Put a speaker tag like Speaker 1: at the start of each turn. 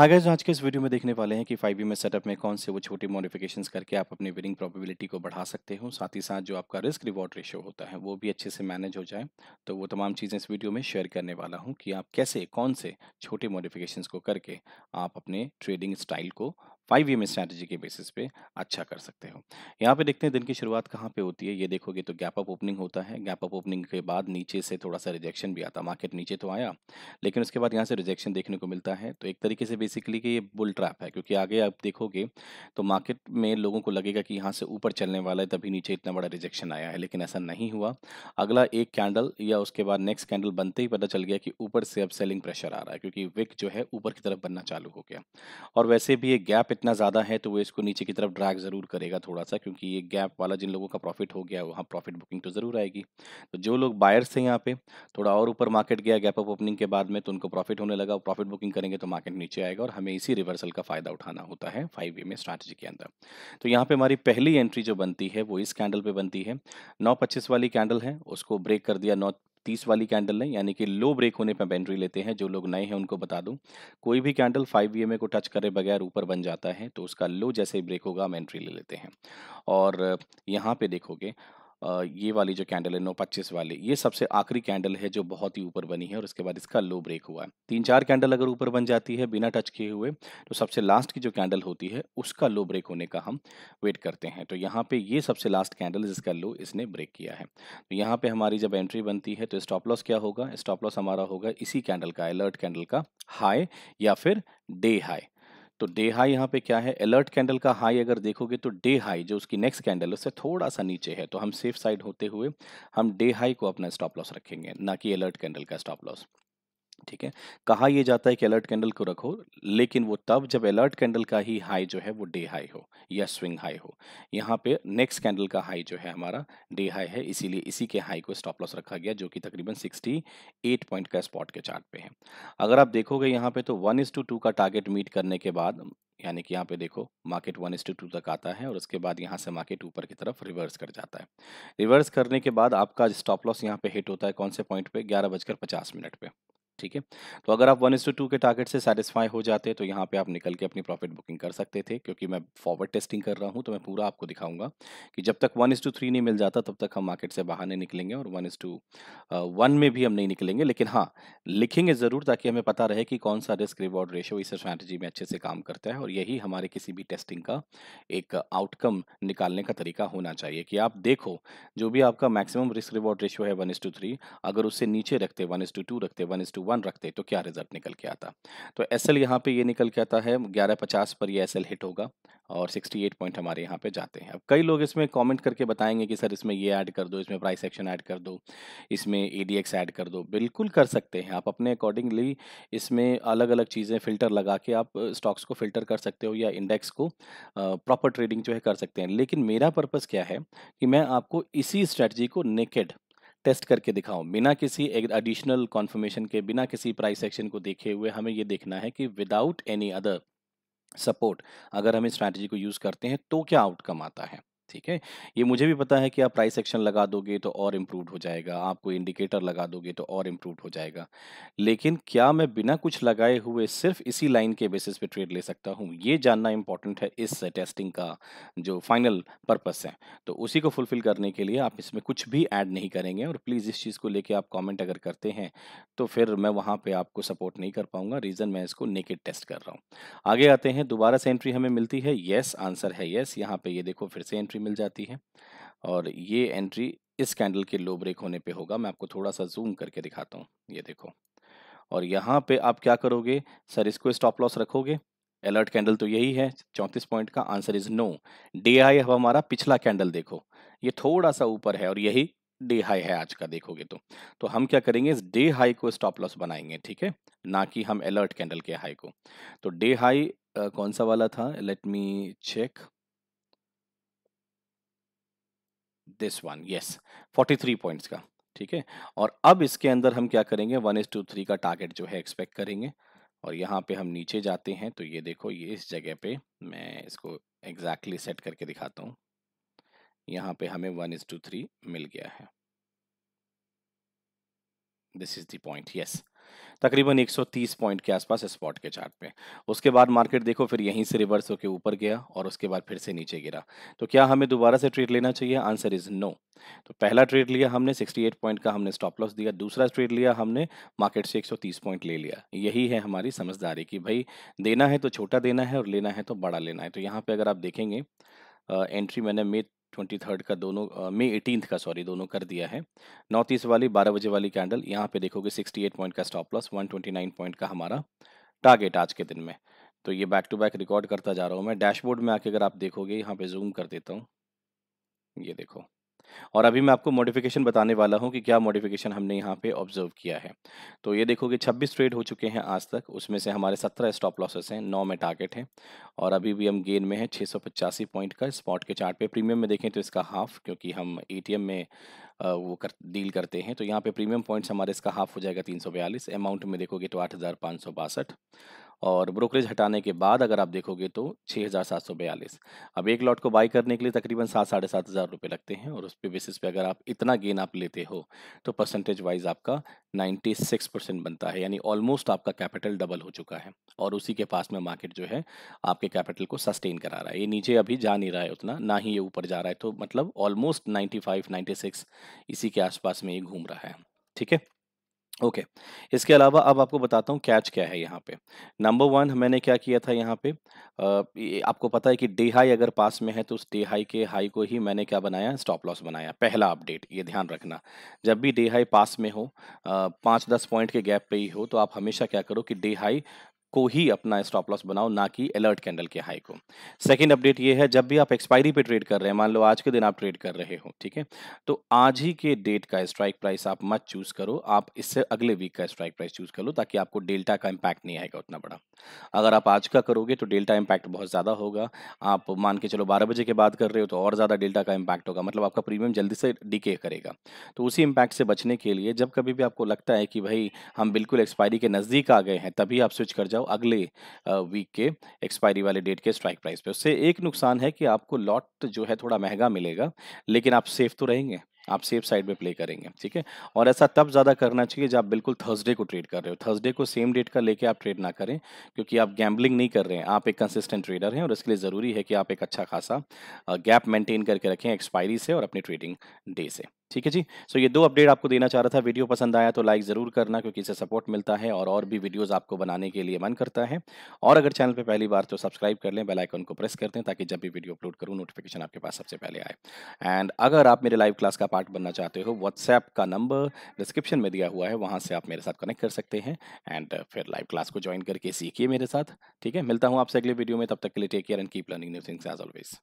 Speaker 1: आगे हाँ जो आज के इस वीडियो में देखने वाले हैं कि फाइव में सेटअप में कौन से वो छोटे मॉडिफिकेशंस करके आप अपनी विनिंग प्रोबेबिलिटी को बढ़ा सकते हो साथ ही साथ जो आपका रिस्क रिवॉर्ड रेशियो होता है वो भी अच्छे से मैनेज हो जाए तो वो तमाम चीज़ें इस वीडियो में शेयर करने वाला हूँ कि आप कैसे कौन से छोटे मॉडिफिकेशंस को करके आप अपने ट्रेडिंग स्टाइल को फाइव ईयर स्ट्रैटेजी के बेसिस पे अच्छा कर सकते हो यहाँ पे देखते हैं दिन की शुरुआत कहाँ पे होती है ये देखोगे तो गैप अप ओपनिंग होता है गैप अप ओपनिंग के बाद नीचे से थोड़ा सा रिजेक्शन भी आता मार्केट नीचे तो आया लेकिन उसके बाद यहाँ से रिजेक्शन देखने को मिलता है तो एक तरीके से बेसिकली कि ये बुल ट्रैप है क्योंकि आगे आप देखोगे तो मार्केट में लोगों को लगेगा कि यहाँ से ऊपर चलने वाला है तभी नीचे इतना बड़ा रिजेक्शन आया है लेकिन ऐसा नहीं हुआ अगला एक कैंडल या उसके बाद नेक्स्ट कैंडल बनते ही पता चल गया कि ऊपर से अब सेलिंग प्रेशर आ रहा है क्योंकि विक जो है ऊपर की तरफ बनना चालू हो गया और वैसे भी ये गैप इतना ज़्यादा है तो वो इसको नीचे की तरफ ड्रैग ज़रूर करेगा थोड़ा सा क्योंकि ये गैप वाला जिन लोगों का प्रॉफिट हो गया वहाँ प्रॉफिट बुकिंग तो ज़रूर आएगी तो जो लोग बायर्स थे यहाँ पे थोड़ा और ऊपर मार्केट गया गैप अप ओपनिंग के बाद में तो उनको प्रॉफिट होने लगा प्रॉफिट बुकिंग करेंगे तो मार्केट नीचे आएगा और हमें इसी रिवर्सल का फ़ायदा उठाना होता है फाइव वे में स्ट्रैटेजी के अंदर तो यहाँ पर हमारी पहली एंट्री जो बनती है वो इस कैंडल पर बनती है नौ वाली कैंडल है उसको ब्रेक कर दिया नौ तीस वाली कैंडल लें यानी कि लो ब्रेक होने पर बैंड्री लेते हैं जो लोग नए हैं उनको बता दूं कोई भी कैंडल फाइव ई को टच करे बगैर ऊपर बन जाता है तो उसका लो जैसे ब्रेक होगा हम एंट्री ले लेते हैं और यहाँ पे देखोगे ये वाली जो कैंडल है नौ पच्चीस वाली ये सबसे आखिरी कैंडल है जो बहुत ही ऊपर बनी है और उसके बाद इसका लो ब्रेक हुआ है तीन चार कैंडल अगर ऊपर बन जाती है बिना टच किए हुए तो सबसे लास्ट की जो कैंडल होती है उसका लो ब्रेक होने का हम वेट करते हैं तो यहाँ पे ये सबसे लास्ट कैंडल जिसका लो इसने ब्रेक किया है तो यहाँ पर हमारी जब एंट्री बनती है तो स्टॉप लॉस क्या होगा स्टॉप लॉस हमारा होगा इसी कैंडल का अलर्ट कैंडल का हाई या फिर डे हाई तो डे हाई यहाँ पे क्या है अलर्ट कैंडल का हाई अगर देखोगे तो डे हाई जो उसकी नेक्स्ट कैंडल उससे थोड़ा सा नीचे है तो हम सेफ साइड होते हुए हम डे हाई को अपना स्टॉप लॉस रखेंगे ना कि अलर्ट कैंडल का स्टॉप लॉस ठीक है कहा यह जाता है कि अलर्ट कैंडल को रखो लेकिन वो तब जब अलर्ट कैंडल का ही हाई जो है वो डे हाई हो या स्विंग हाई हो यहाँ पे नेक्स्ट कैंडल का हाई जो है हमारा डे हाई है इसीलिए इसी के हाई को स्टॉप लॉस रखा गया जो कि तकरीबन 68 पॉइंट का स्पॉट के चार्ट पे है अगर आप देखोगे यहाँ पे तो वन इज टू टू का टारगेट मीट करने के बाद यानी कि यहाँ पे देखो मार्केट वन टू तक आता है और उसके बाद यहाँ से मार्केट ऊपर की तरफ रिवर्स कर जाता है रिवर्स करने के बाद आपका स्टॉप लॉस यहाँ पे हिट होता है कौन से पॉइंट पे ग्यारह बजकर पचास मिनट पे ठीक है तो अगर आप वन एस टू टू के टारगेट से सेटिस्फाई हो जाते तो यहाँ पे आप निकल के अपनी प्रॉफिट बुकिंग कर सकते थे क्योंकि मैं फॉरवर्ड टेस्टिंग कर रहा हूँ तो मैं पूरा आपको दिखाऊंगा कि जब तक वन इज टू थ्री नहीं मिल जाता तब तक हम मार्केट से बाहर नहीं निकलेंगे और वन इस टू वन में भी हम नहीं निकलेंगे लेकिन हाँ लिखेंगे ज़रूर ताकि हमें पता रहे कि कौन सा रिस्क रिवॉर्ड रेशो इस स्ट्रैटेजी में अच्छे से काम करता है और यही हमारे किसी भी टेस्टिंग का एक आउटकम निकालने का तरीका होना चाहिए कि आप देखो जो भी आपका मैक्सिमम रिस्क रिवॉर्ड रेशो है वन टू थ्री अगर उससे नीचे रखते वन टू टू रखते वन टू वन रखते तो क्या रिजल्ट निकल के आता तो एस एल यहाँ पर ये निकल के आता है ग्यारह पचास पर ये एस एल हिट होगा और सिक्सटी एट पॉइंट हमारे यहाँ पे जाते हैं अब कई लोग इसमें कमेंट करके बताएंगे कि सर इसमें ये ऐड कर दो इसमें प्राइस एक्शन ऐड कर दो इसमें ए डी एक्स ऐड कर दो बिल्कुल कर सकते हैं आप अपने अकॉर्डिंगली इसमें अलग अलग चीज़ें फ़िल्टर लगा के आप स्टॉक्स को फ़िल्टर कर सकते हो या इंडेक्स को प्रॉपर ट्रेडिंग जो है कर सकते हैं लेकिन मेरा पर्पज़ क्या है कि मैं आपको इसी स्ट्रेटजी को नेकेड टेस्ट करके दिखाओ बिना किसी एडिशनल कॉन्फर्मेशन के बिना किसी प्राइस एक्शन को देखे हुए हमें ये देखना है कि विदाउट एनी अदर सपोर्ट अगर हम इस स्ट्रैटेजी को यूज़ करते हैं तो क्या आउटकम आता है ठीक है ये मुझे भी पता है कि आप प्राइस एक्शन लगा दोगे तो और इम्प्रूव हो जाएगा आप कोई इंडिकेटर लगा दोगे तो और इम्प्रूव हो जाएगा लेकिन क्या मैं बिना कुछ लगाए हुए सिर्फ इसी लाइन के बेसिस पे ट्रेड ले सकता हूँ ये जानना इम्पॉर्टेंट है इस टेस्टिंग का जो फाइनल पर्पस है तो उसी को फुलफिल करने के लिए आप इसमें कुछ भी ऐड नहीं करेंगे और प्लीज़ इस चीज़ को लेकर आप कॉमेंट अगर करते हैं तो फिर मैं वहाँ पर आपको सपोर्ट नहीं कर पाऊँगा रीज़न मैं इसको नेकेड टेस्ट कर रहा हूँ आगे आते हैं दोबारा से एंट्री हमें मिलती है येस आंसर है येस यहाँ पर ये देखो फिर से एंट्री एंट्री मिल जाती है और ये एंट्री इस कैंडल के लो ब्रेक होने पे होगा मैं आपको थोड़ा सा जूम करके दिखाता हूँ ये देखो और यहाँ पे आप क्या करोगे सर इसको स्टॉप लॉस रखोगे अलर्ट कैंडल तो यही है चौंतीस पॉइंट का answer is no day high अब हमारा पिछला कैंडल देखो ये थोड़ा सा ऊपर है और यही डे हाई है आज का देखोगे तो तो हम क्या करेंगे इस डे हाई को स्टॉप लॉस बनाएंगे ठीक है ना कि हम अलर्ट कैंडल के हाई को तो डे हाई कौन सा वाला था let me check this one yes 43 points का ठीक है और अब इसके अंदर हम क्या करेंगे वन इज टू थ्री का टारगेट जो है एक्सपेक्ट करेंगे और यहाँ पे हम नीचे जाते हैं तो ये देखो ये इस जगह पे मैं इसको एग्जैक्टली exactly सेट करके दिखाता हूँ यहाँ पे हमें वन इज टू थ्री मिल गया है this is the point yes तकरीबन 130 पॉइंट के आसपास स्पॉट के चार्ट पे उसके बाद मार्केट देखो फिर यहीं से रिवर्स होकर ऊपर गया और उसके बाद फिर से नीचे गिरा तो क्या हमें दोबारा से ट्रेड लेना चाहिए आंसर इज़ नो तो पहला ट्रेड लिया हमने 68 पॉइंट का हमने स्टॉप लॉस दिया दूसरा ट्रेड लिया हमने मार्केट से 130 पॉइंट ले लिया यही है हमारी समझदारी कि भाई देना है तो छोटा देना है और लेना है तो बड़ा लेना है तो यहाँ पर अगर आप देखेंगे एंट्री मैंने मे ट्वेंटी थर्ड का दोनों मई एटीनथ का सॉरी दोनों कर दिया है नॉर्थ ईस्ट वाली बारह बजे वाली कैंडल यहाँ पे देखोगे सिक्सटी एट पॉइंट का stop loss one twenty nine point का हमारा टारगेट आज के दिन में तो ये बैक टू बैक रिकॉर्ड करता जा रहा हूँ मैं डैशबोर्ड में आके अगर आप देखोगे यहाँ पे जूम कर देता हूँ ये देखो और अभी मैं आपको मॉडिफिकेशन बताने वाला हूँ कि क्या मॉडिफिकेशन हमने यहाँ पे ऑब्जर्व किया है तो ये देखो कि 26 ट्रेड हो चुके हैं आज तक उसमें से हमारे 17 स्टॉप लॉसेस हैं 9 में टारगेट हैं और अभी भी हम गेन में हैं छः पॉइंट का स्पॉट के चार्ट पे प्रीमियम में देखें तो इसका हाफ क्योंकि हम ए में वो कर डील करते हैं तो यहाँ पे प्रीमियम पॉइंट्स हमारे इसका हाफ हो जाएगा तीन अमाउंट में देखोगे तो आठ और ब्रोकरेज हटाने के बाद अगर आप देखोगे तो छः हज़ार सात सौ बयालीस अब एक लॉट को बाई करने के लिए तकरीबन सात साढ़े सात हज़ार रुपये लगते हैं और उस पर बेसिस पे अगर आप इतना गेन आप लेते हो तो परसेंटेज वाइज आपका नाइन्टी सिक्स परसेंट बनता है यानी ऑलमोस्ट आपका कैपिटल डबल हो चुका है और उसी के पास में मार्केट जो है आपके कैपिटल को सस्टेन करा रहा है ये नीचे अभी जा नहीं रहा है उतना ना ही ये ऊपर जा रहा है तो मतलब almost ninety five ninety six इसी के आसपास में ये घूम रहा है ठीक है ओके okay. इसके अलावा अब आपको बताता हूँ कैच क्या है यहाँ पे नंबर वन मैंने क्या किया था यहाँ पे आपको पता है कि डे हाई अगर पास में है तो उस डे हाई के हाई को ही मैंने क्या बनाया स्टॉप लॉस बनाया पहला अपडेट ये ध्यान रखना जब भी डे हाई पास में हो पाँच दस पॉइंट के गैप पे ही हो तो आप हमेशा क्या करो कि डे हाई को ही अपना स्टॉप लॉस बनाओ ना कि अलर्ट कैंडल के हाई को सेकंड अपडेट ये है जब भी आप एक्सपायरी पे ट्रेड कर रहे हैं मान लो आज के दिन आप ट्रेड कर रहे हो ठीक है तो आज ही के डेट का स्ट्राइक प्राइस आप मत चूज करो आप इससे अगले वीक का स्ट्राइक प्राइस चूज कर लो ताकि आपको डेल्टा का इम्पैक्ट नहीं आएगा उतना बड़ा अगर आप आज का करोगे तो डेल्टा इम्पैक्ट बहुत ज़्यादा होगा आप मान के चलो बारह बजे के बाद कर रहे हो तो और ज़्यादा डेल्टा का इम्पैक्ट होगा मतलब आपका प्रीमियम जल्दी से डिके करेगा तो उसी इम्पैक्ट से बचने के लिए जब कभी भी आपको लगता है कि भाई हम बिल्कुल एक्सपायरी के नज़दीक आ गए हैं तभी आप स्विच कर जाओ जाओ अगले वीक के एक्सपायरी वाले डेट के स्ट्राइक प्राइस पे उससे एक नुकसान है कि आपको लॉट जो है थोड़ा महंगा मिलेगा लेकिन आप सेफ तो रहेंगे आप सेफ साइड में प्ले करेंगे ठीक है और ऐसा तब ज़्यादा करना चाहिए जब आप बिल्कुल थर्सडे को ट्रेड कर रहे हो थर्सडे को सेम डेट का लेके आप ट्रेड ना करें क्योंकि आप गैम्बलिंग नहीं कर रहे हैं आप एक कंसिस्टेंट ट्रेडर हैं और इसके लिए ज़रूरी है कि आप एक अच्छा खासा गैप मेंटेन करके रखें एक्सपायरी से और अपनी ट्रेडिंग डे से ठीक है जी सो ये दो अपडेट आपको देना चाह रहा था वीडियो पसंद आया तो लाइक ज़रूर करना क्योंकि इसे सपोर्ट मिलता है और और भी वीडियोस आपको बनाने के लिए मन करता है और अगर चैनल पे पहली बार तो सब्सक्राइब कर लें बेल आइकन को प्रेस कर दें ताकि जब भी वीडियो अपलोड करूँ नोटिफिकेशन आपके पास सबसे पहले आए एंड अगर आप मेरे लाइव क्लास का पार्ट बनना चाहते हो व्हाट्सएप का नंबर डिस्क्रिप्शन में दिया हुआ है वहाँ से आप मेरे साथ कनेक्ट कर सकते हैं एंड फिर लाइव क्लास को ज्वाइन करके सीखिए मेरे साथ ठीक है मिलता हूँ आपसे अगले वीडियो में तब तक के लिए take care and keep learning new things as always